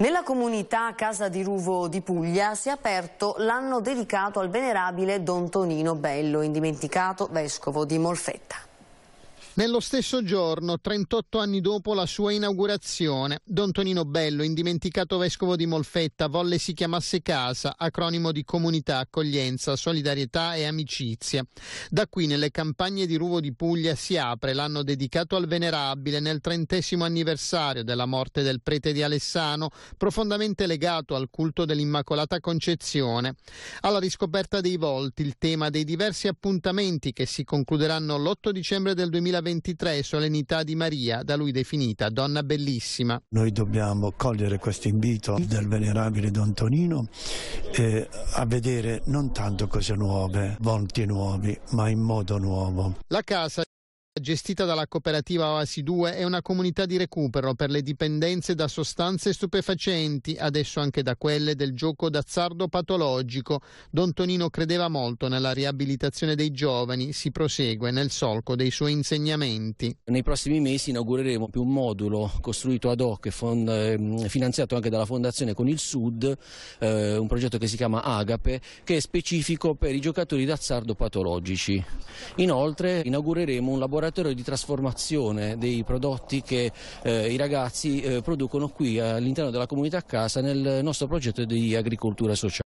Nella comunità Casa di Ruvo di Puglia si è aperto l'anno dedicato al venerabile Don Tonino Bello, indimenticato vescovo di Molfetta. Nello stesso giorno, 38 anni dopo la sua inaugurazione, Don Tonino Bello, indimenticato vescovo di Molfetta, volle si chiamasse casa, acronimo di comunità, accoglienza, solidarietà e amicizia. Da qui nelle campagne di Ruvo di Puglia si apre l'anno dedicato al venerabile nel trentesimo anniversario della morte del prete di Alessano, profondamente legato al culto dell'Immacolata Concezione. Alla riscoperta dei volti, il tema dei diversi appuntamenti che si concluderanno l'8 dicembre del 2020 23 solennità di Maria, da lui definita donna bellissima. Noi dobbiamo cogliere questo invito del venerabile Don Tonino eh, a vedere non tanto cose nuove, volti nuovi, ma in modo nuovo. La casa gestita dalla cooperativa Oasi 2, è una comunità di recupero per le dipendenze da sostanze stupefacenti, adesso anche da quelle del gioco d'azzardo patologico. Don Tonino credeva molto nella riabilitazione dei giovani, si prosegue nel solco dei suoi insegnamenti. Nei prossimi mesi inaugureremo più un modulo costruito ad hoc e ehm, finanziato anche dalla Fondazione con il Sud, eh, un progetto che si chiama Agape, che è specifico per i giocatori d'azzardo patologici. Inoltre inaugureremo un laboratorio laboratorio di trasformazione dei prodotti che eh, i ragazzi eh, producono qui all'interno della comunità a casa nel nostro progetto di agricoltura sociale.